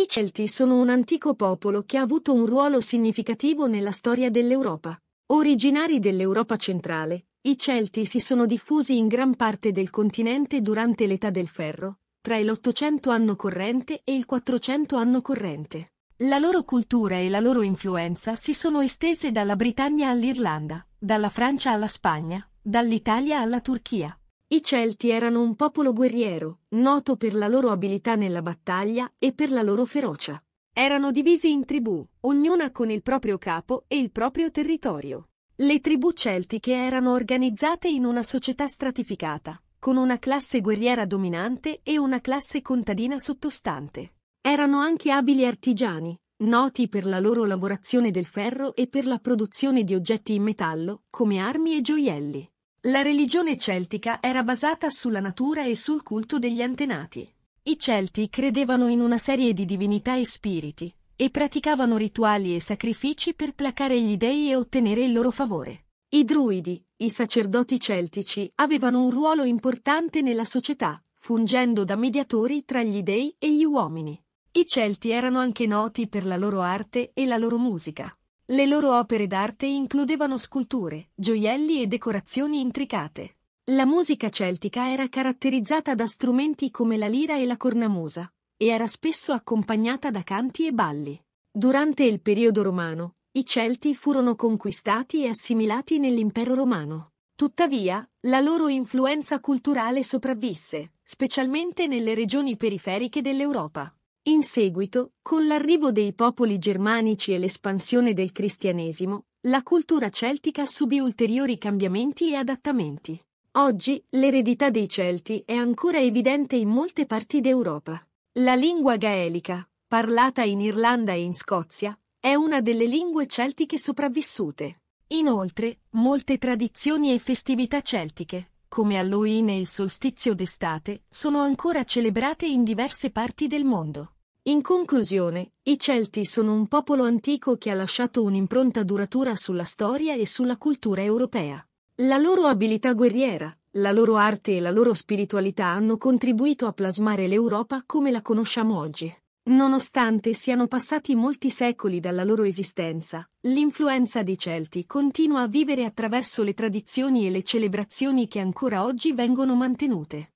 I Celti sono un antico popolo che ha avuto un ruolo significativo nella storia dell'Europa. Originari dell'Europa centrale, i Celti si sono diffusi in gran parte del continente durante l'età del ferro, tra l'800 anno corrente e il 400 anno corrente. La loro cultura e la loro influenza si sono estese dalla Britannia all'Irlanda, dalla Francia alla Spagna, dall'Italia alla Turchia. I Celti erano un popolo guerriero, noto per la loro abilità nella battaglia e per la loro ferocia. Erano divisi in tribù, ognuna con il proprio capo e il proprio territorio. Le tribù celtiche erano organizzate in una società stratificata, con una classe guerriera dominante e una classe contadina sottostante. Erano anche abili artigiani, noti per la loro lavorazione del ferro e per la produzione di oggetti in metallo, come armi e gioielli. La religione celtica era basata sulla natura e sul culto degli antenati. I Celti credevano in una serie di divinità e spiriti, e praticavano rituali e sacrifici per placare gli dei e ottenere il loro favore. I druidi, i sacerdoti celtici, avevano un ruolo importante nella società, fungendo da mediatori tra gli dei e gli uomini. I Celti erano anche noti per la loro arte e la loro musica. Le loro opere d'arte includevano sculture, gioielli e decorazioni intricate. La musica celtica era caratterizzata da strumenti come la lira e la cornamusa, e era spesso accompagnata da canti e balli. Durante il periodo romano, i Celti furono conquistati e assimilati nell'impero romano. Tuttavia, la loro influenza culturale sopravvisse, specialmente nelle regioni periferiche dell'Europa. In seguito, con l'arrivo dei popoli germanici e l'espansione del cristianesimo, la cultura celtica subì ulteriori cambiamenti e adattamenti. Oggi, l'eredità dei Celti è ancora evidente in molte parti d'Europa. La lingua gaelica, parlata in Irlanda e in Scozia, è una delle lingue celtiche sopravvissute. Inoltre, molte tradizioni e festività celtiche, come Halloween e il solstizio d'estate, sono ancora celebrate in diverse parti del mondo. In conclusione, i Celti sono un popolo antico che ha lasciato un'impronta duratura sulla storia e sulla cultura europea. La loro abilità guerriera, la loro arte e la loro spiritualità hanno contribuito a plasmare l'Europa come la conosciamo oggi. Nonostante siano passati molti secoli dalla loro esistenza, l'influenza dei Celti continua a vivere attraverso le tradizioni e le celebrazioni che ancora oggi vengono mantenute.